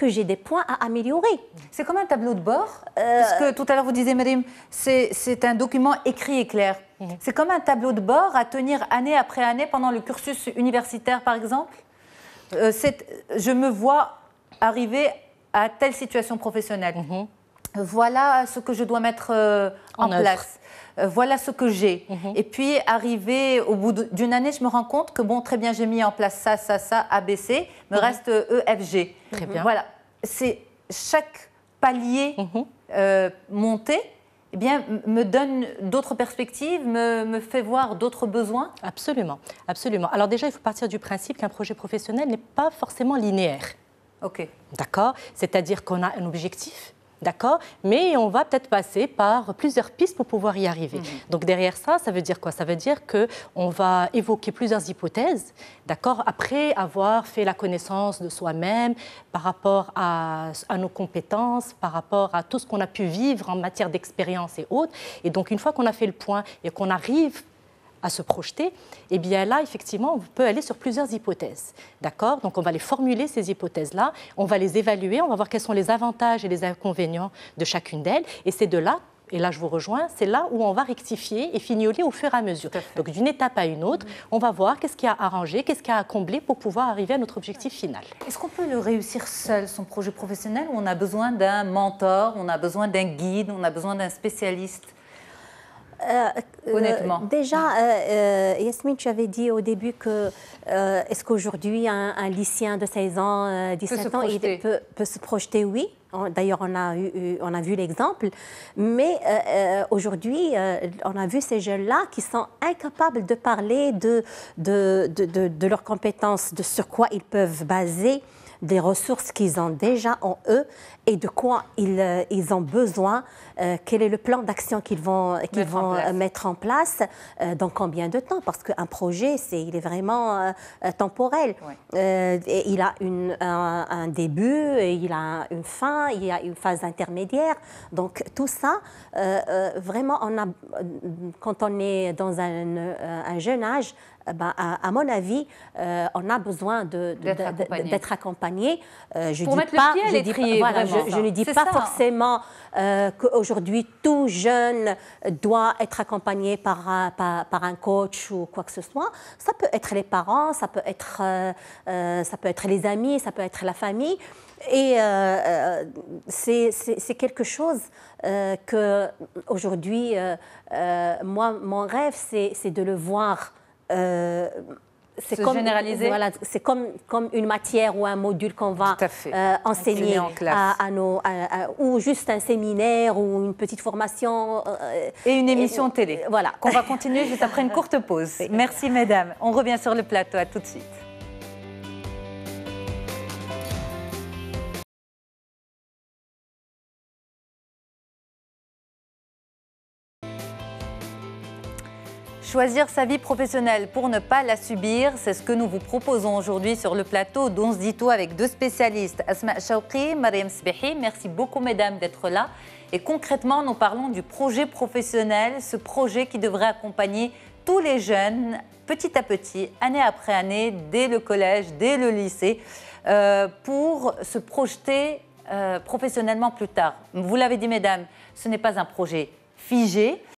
que j'ai des points à améliorer. C'est comme un tableau de bord, euh, euh, Ce que tout à l'heure vous disiez, madame, c'est un document écrit et clair. Mhm. C'est comme un tableau de bord à tenir année après année pendant le cursus universitaire, par exemple. Euh, je me vois arriver à telle situation professionnelle. Mhm voilà ce que je dois mettre euh, en, place. Euh, voilà ce que j'ai. Mhm. Et puis, arrivé au bout d'une année, je me rends compte que, bon, très bien, j'ai mis en place ça, ça, ça, ABC, me mhm. reste EFG. Euh, e, très mhm. bien. Voilà. C'est chaque palier monté eh bien, me donne d'autres perspectives, me, me, fait voir d'autres besoins Absolument, absolument. Alors déjà, il faut partir du principe qu'un projet professionnel n'est pas forcément linéaire. OK. D'accord C'est-à-dire qu'on a un objectif, D'accord Mais on va peut-être passer par plusieurs pistes pour pouvoir y arriver. Mhm. Donc derrière ça, ça veut dire quoi Ça veut dire qu'on va évoquer plusieurs hypothèses, d'accord Après avoir fait la connaissance de soi-même par rapport à, nos compétences, par rapport à tout ce qu'on a pu vivre en matière d'expérience et autres. Et donc une fois qu'on a fait le point et qu'on arrive à se projeter, et eh bien là, effectivement, on peut aller sur plusieurs hypothèses. D'accord Donc on va les formuler, ces hypothèses-là, on va les évaluer, on va voir quels sont les avantages et les inconvénients de chacune d'elles, et c'est de là et là je vous rejoins, c'est là où on va rectifier et fignoler au fur et à mesure. Donc d'une étape à une autre, mm-hmm. on va voir qu'est-ce qui a arrangé, qu'est-ce qui a comblé pour pouvoir arriver à notre objectif final. Est-ce qu'on peut le réussir seul, son projet professionnel, ou on a besoin d'un mentor, on a besoin d'un guide, on a besoin d'un spécialiste euh, Honnêtement. Euh, déjà, euh, Yasmine, tu avais dit au début que est-ce qu'aujourd'hui, un, lycéen de 16 ans, 17 ans, il peut, se projeter Oui. D'ailleurs, on, a on a vu l'exemple. Mais aujourd'hui, on a vu ces jeunes-là qui sont incapables de parler de, de, de, de, leurs compétences, de sur quoi ils peuvent baser des ressources qu'ils ont déjà en eux et de quoi ils, euh, ils ont besoin, euh, quel est le plan d'action qu'ils vont, qu'ils mettre, vont en euh, mettre en place dans combien de temps, parce qu'un projet, c'est, il est vraiment temporel. il a une, un, début, il a une fin, il y a une phase intermédiaire. Donc tout ça, vraiment, on a, quand on est dans un, un jeune âge, bah, à, mon avis, on a besoin de, d'être accompagné je pas, je, ne dis pas forcément euh, qu'aujourd'hui tout jeune euh, doit être accompagné par un, coach ou quoi que ce soit. Ça peut être les parents, ça peut être, euh, ça peut être les amis, ça peut être la famille. Et c'est quelque chose euh, que aujourd'hui, moi, mon rêve, c'est de le voir c'est comme, généraliser. Voilà, c'est comme, comme une matière ou un module qu'on va euh, enseigner à, nos, ou juste un séminaire ou une petite formation. Euh, et une émission télé. Voilà. Qu'on va continuer juste après une courte pause. Merci, mesdames. On revient sur le plateau. À tout de suite. Choisir sa vie professionnelle pour ne pas la subir, c'est ce que nous vous proposons aujourd'hui sur le plateau d'On se dit tout avec deux spécialistes, Asma et Mariam Sbehi. Merci beaucoup, mesdames, d'être là. Et concrètement, nous parlons du projet professionnel, ce projet qui devrait accompagner tous les jeunes, petit à petit, année après année, dès le collège, dès le lycée, euh, pour se projeter euh, professionnellement plus tard. Vous l'avez dit, mesdames, ce n'est pas un projet figé.